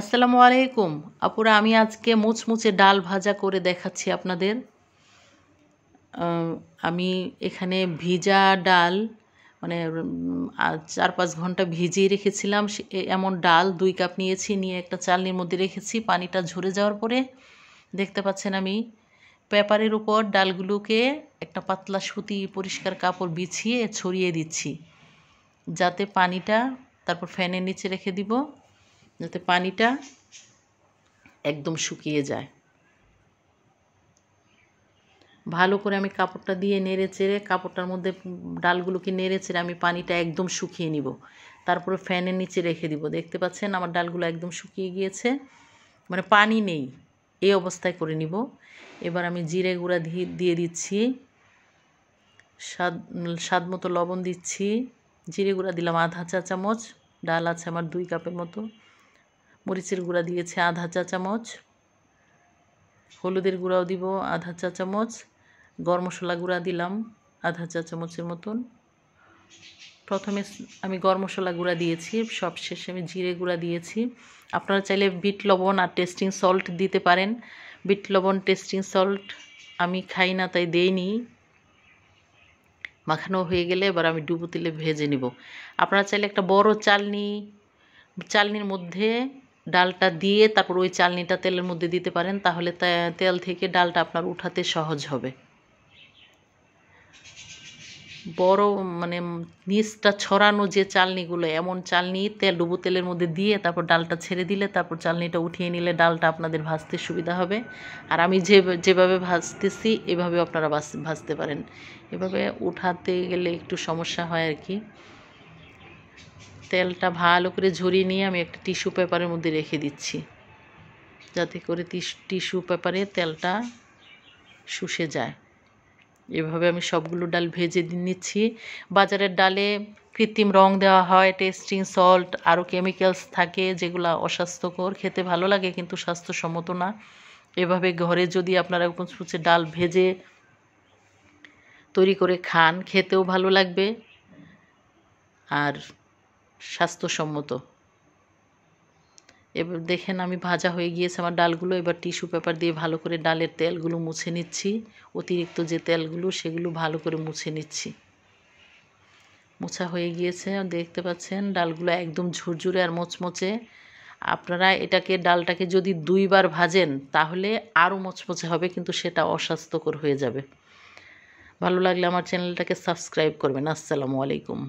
আসসালামু আলাইকুম আপুরা আমি আজকে মুচমুচে ডাল ভাজা করে দেখাচ্ছি আপনাদের আমি এখানে ভিজা ডাল মানে চার পাঁচ ঘন্টা ভিজিয়ে রেখেছিলাম এমন ডাল দুই কাপ নিয়েছি নিয়ে একটা চালনির মধ্যে রেখেছি পানিটা ঝরে যাওয়ার পরে দেখতে পাচ্ছেন আমি পেপারের উপর ডালগুলোকে একটা পাতলা সুতি পরিষ্কার কাপড় বিছিয়ে ছড়িয়ে দিচ্ছি যাতে পানিটা তারপর ফ্যানের নিচে রেখে দিব যাতে পানিটা একদম শুকিয়ে যায় ভালো করে আমি কাপড়টা দিয়ে নেড়ে চেড়ে কাপড়টার মধ্যে ডালগুলোকে নেড়ে চেড়ে আমি পানিটা একদম শুকিয়ে নিব তারপরে ফ্যানের নিচে রেখে দিব দেখতে পাচ্ছেন আমার ডালগুলো একদম শুকিয়ে গিয়েছে মানে পানি নেই এই অবস্থায় করে নিব এবার আমি জিরে গুঁড়া দিয়ে দিচ্ছি স্বাদ স্বাদ মতো লবণ দিচ্ছি জিরে গুঁড়া দিলাম আধা চা চামচ ডাল আছে আমার দুই কাপের মতো মরিচের গুঁড়া দিয়েছে আধা চা চামচ হলুদের গুঁড়াও দিব আধা চা চামচ গরম মশলা গুঁড়া দিলাম আধা চা চামচের মতন প্রথমে আমি গরম মশলা গুঁড়া দিয়েছি সবশেষে আমি জিরে গুঁড়া দিয়েছি আপনারা চাইলে বিট লবণ আর টেস্টিং সল্ট দিতে পারেন বিট লবণ টেস্টিং সল্ট আমি খাই না তাই দেইনি মাখানো হয়ে গেলে এবার আমি ডুবো তেলে ভেজে নিব আপনারা চাইলে একটা বড় চালনি চালনির মধ্যে ডালটা দিয়ে তারপর ওই চালনিটা তেলের মধ্যে দিতে পারেন তাহলে তেল থেকে ডালটা আপনার উঠাতে সহজ হবে বড় মানে নিচটা ছড়ানো যে চালনিগুলো এমন চালনি তেল ডুবো তেলের মধ্যে দিয়ে তারপর ডালটা ছেড়ে দিলে তারপর চালনিটা উঠিয়ে নিলে ডালটা আপনাদের ভাজতে সুবিধা হবে আর আমি যে যেভাবে ভাজতেছি এভাবে আপনারা ভাজতে পারেন এভাবে উঠাতে গেলে একটু সমস্যা হয় আর কি তেলটা ভালো করে ঝরিয়ে নিয়ে আমি একটা টিস্যু পেপারের মধ্যে রেখে দিচ্ছি যাতে করে টিস্যু পেপারে তেলটা শুষে যায় এভাবে আমি সবগুলো ডাল ভেজে নিচ্ছি বাজারের ডালে কৃত্রিম রং দেওয়া হয় টেস্টিং সল্ট আরও কেমিক্যালস থাকে যেগুলো অস্বাস্থ্যকর খেতে ভালো লাগে কিন্তু স্বাস্থ্যসম্মত না এভাবে ঘরে যদি আপনারা কোন ডাল ভেজে তৈরি করে খান খেতেও ভালো লাগবে আর স্বাস্থ্যসম্মত এবার দেখেন আমি ভাজা হয়ে গিয়েছে আমার ডালগুলো এবার টিস্যু পেপার দিয়ে ভালো করে ডালের তেলগুলো মুছে নিচ্ছি অতিরিক্ত যে তেলগুলো সেগুলো ভালো করে মুছে নিচ্ছি মোছা হয়ে গিয়েছে দেখতে পাচ্ছেন ডালগুলো একদম ঝুরঝুরে আর মোচমোচে আপনারা এটাকে ডালটাকে যদি দুইবার ভাজেন তাহলে আরও মচমচে হবে কিন্তু সেটা অস্বাস্থ্যকর হয়ে যাবে ভালো লাগলে আমার চ্যানেলটাকে সাবস্ক্রাইব করবেন আসসালামু আলাইকুম